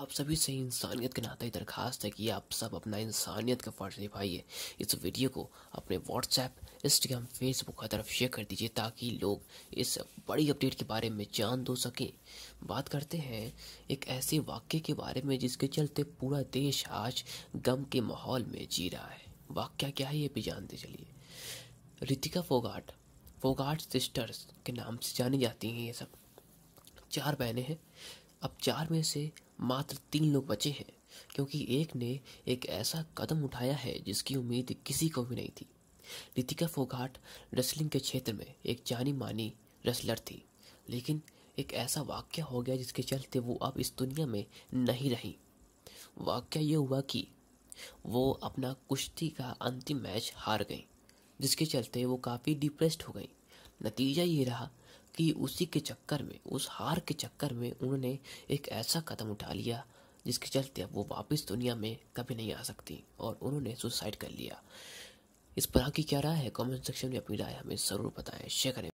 आप सभी से इंसानियत के नाते दरखास्त है कि आप सब अपना इंसानियत का फ़र्ज निभाइए इस वीडियो को अपने व्हाट्सएप इंस्टाग्राम फेसबुक की तरफ शेयर कर दीजिए ताकि लोग इस बड़ी अपडेट के बारे में जान दो सकें बात करते हैं एक ऐसे वाक्य के बारे में जिसके चलते पूरा देश आज गम के माहौल में जी रहा है वाक्य क्या है ये भी जानते चलिए रितिका फोगाट फोगाट सिस्टर्स के नाम से जानी जाती हैं ये सब चार बहनें हैं अब चार में से मात्र तीन लोग बचे हैं क्योंकि एक ने एक ऐसा कदम उठाया है जिसकी उम्मीद किसी को भी नहीं थी रितिका फोगाट रेसलिंग के क्षेत्र में एक जानी मानी रेसलर थी लेकिन एक ऐसा वाक्य हो गया जिसके चलते वो अब इस दुनिया में नहीं रही वाक्य ये हुआ कि वो अपना कुश्ती का अंतिम मैच हार गई जिसके चलते वो काफ़ी डिप्रेस्ड हो गई नतीजा ये रहा कि उसी के चक्कर में उस हार के चक्कर में उन्होंने एक ऐसा कदम उठा लिया जिसके चलते अब वो वापस दुनिया में कभी नहीं आ सकती और उन्होंने सुसाइड कर लिया इस पर आपकी क्या राय है कमेंट सेक्शन में अपनी राय हमें ज़रूर बताएं शेयर करें